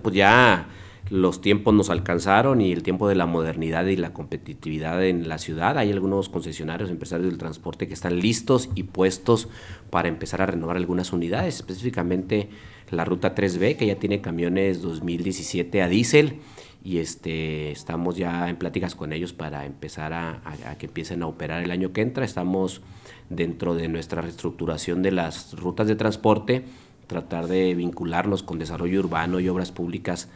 pues ya los tiempos nos alcanzaron y el tiempo de la modernidad y la competitividad en la ciudad. Hay algunos concesionarios, empresarios del transporte que están listos y puestos para empezar a renovar algunas unidades, específicamente la ruta 3B, que ya tiene camiones 2017 a diésel y este, estamos ya en pláticas con ellos para empezar a, que empiecen a operar el año que entra. Estamos dentro de nuestra reestructuración de las rutas de transporte tratar de vincularnos con desarrollo urbano y obras públicas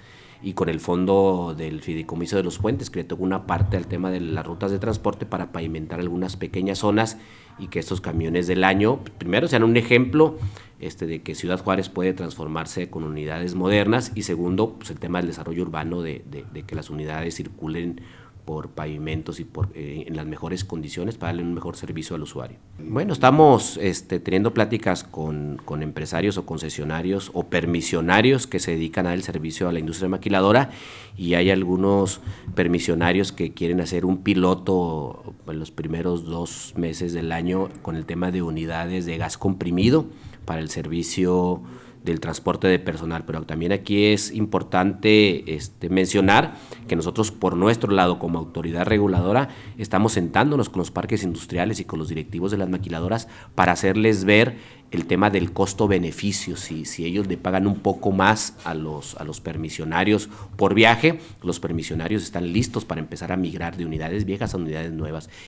y con el fondo del fideicomiso de los puentes, que le una parte al tema de las rutas de transporte para pavimentar algunas pequeñas zonas y que estos camiones del año, primero, sean un ejemplo este, de que Ciudad Juárez puede transformarse con unidades modernas y segundo, pues, el tema del desarrollo urbano, de, de, de que las unidades circulen por pavimentos y por, eh, en las mejores condiciones para darle un mejor servicio al usuario. Bueno, estamos este, teniendo pláticas con, con, empresarios o concesionarios o permisionarios que se dedican al servicio a la industria maquiladora y hay algunos permisionarios que quieren hacer un piloto en los primeros dos meses del año con el tema de unidades de gas comprimido para el servicio del transporte de personal. Pero también aquí es importante este, mencionar que nosotros por nuestro lado como autoridad reguladora estamos sentándonos con los parques industriales y con los directivos de las maquiladoras para hacerles ver el tema del costo-beneficio, si, si ellos le pagan un poco más a los, a los permisionarios por viaje, los permisionarios están listos para empezar a migrar de unidades viejas a unidades nuevas